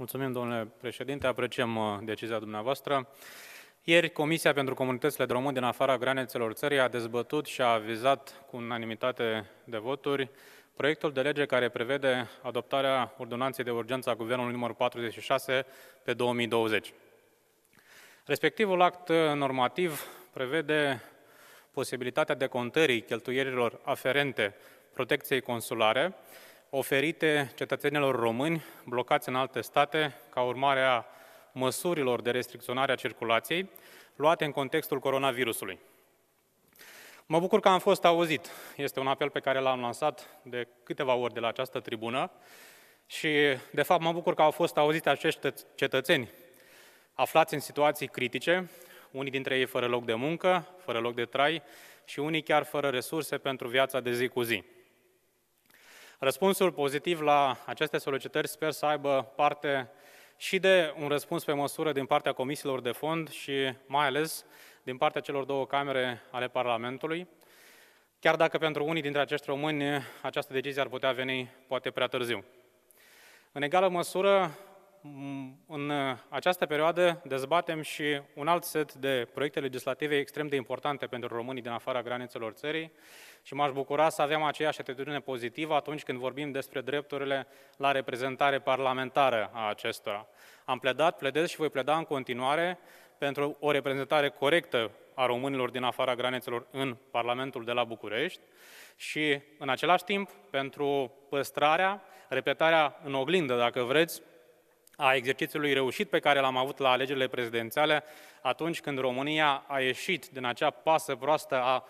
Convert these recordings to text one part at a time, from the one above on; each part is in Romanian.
Mulțumim, domnule președinte, apreciem uh, decizia dumneavoastră. Ieri, Comisia pentru Comunitățile de Români din afara granițelor țării a dezbătut și a avizat cu unanimitate de voturi proiectul de lege care prevede adoptarea ordonanței de urgență a Guvernului numărul 46 pe 2020. Respectivul act uh, normativ prevede posibilitatea de contării cheltuierilor aferente protecției consulare, oferite cetățenilor români blocați în alte state ca urmare a măsurilor de restricționare a circulației luate în contextul coronavirusului. Mă bucur că am fost auzit. Este un apel pe care l-am lansat de câteva ori de la această tribună și, de fapt, mă bucur că au fost auzite acești cetățeni aflați în situații critice, unii dintre ei fără loc de muncă, fără loc de trai și unii chiar fără resurse pentru viața de zi cu zi. Răspunsul pozitiv la aceste solicitări sper să aibă parte și de un răspuns pe măsură din partea comisiilor de fond și mai ales din partea celor două camere ale Parlamentului, chiar dacă pentru unii dintre acești români această decizie ar putea veni poate prea târziu. În egală măsură, această perioadă dezbatem și un alt set de proiecte legislative extrem de importante pentru românii din afara granițelor țării și m-aș bucura să avem aceeași atitudine pozitivă atunci când vorbim despre drepturile la reprezentare parlamentară a acestora. Am pledat, pledez și voi pleda în continuare pentru o reprezentare corectă a românilor din afara granițelor în Parlamentul de la București și, în același timp, pentru păstrarea, repetarea în oglindă, dacă vreți, a exercițiului reușit pe care l-am avut la alegerile prezidențiale atunci când România a ieșit din acea pasă proastă a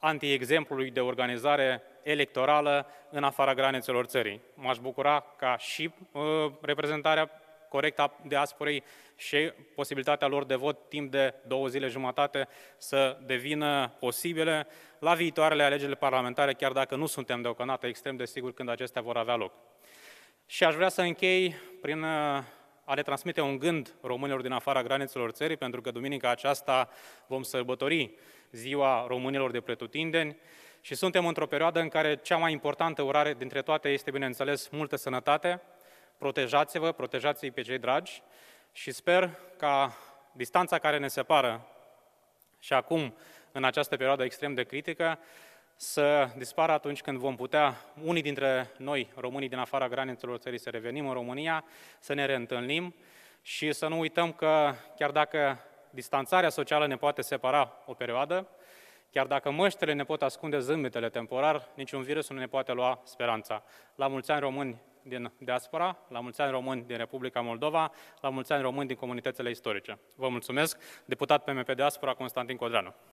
antiexemplului de organizare electorală în afara granițelor țării. M-aș bucura ca și uh, reprezentarea corectă a diasporei și posibilitatea lor de vot timp de două zile jumătate să devină posibile la viitoarele alegeri parlamentare, chiar dacă nu suntem deocamdată extrem de siguri când acestea vor avea loc. Și aș vrea să închei prin uh, a le transmite un gând românilor din afara granițelor țării, pentru că duminica aceasta vom sărbători ziua românilor de pretutindeni și suntem într-o perioadă în care cea mai importantă urare dintre toate este, bineînțeles, multă sănătate, protejați-vă, protejați-i pe cei dragi și sper ca distanța care ne separă și acum, în această perioadă extrem de critică, să dispară atunci când vom putea, unii dintre noi, românii din afara granițelor țării, să revenim în România, să ne reîntâlnim și să nu uităm că chiar dacă distanțarea socială ne poate separa o perioadă, chiar dacă măștele ne pot ascunde zâmbetele temporar, niciun virus nu ne poate lua speranța. La mulți ani români din diaspora, la mulți ani români din Republica Moldova, la mulți ani români din comunitățile istorice. Vă mulțumesc, deputat PMP Diaspora Constantin Codreanu.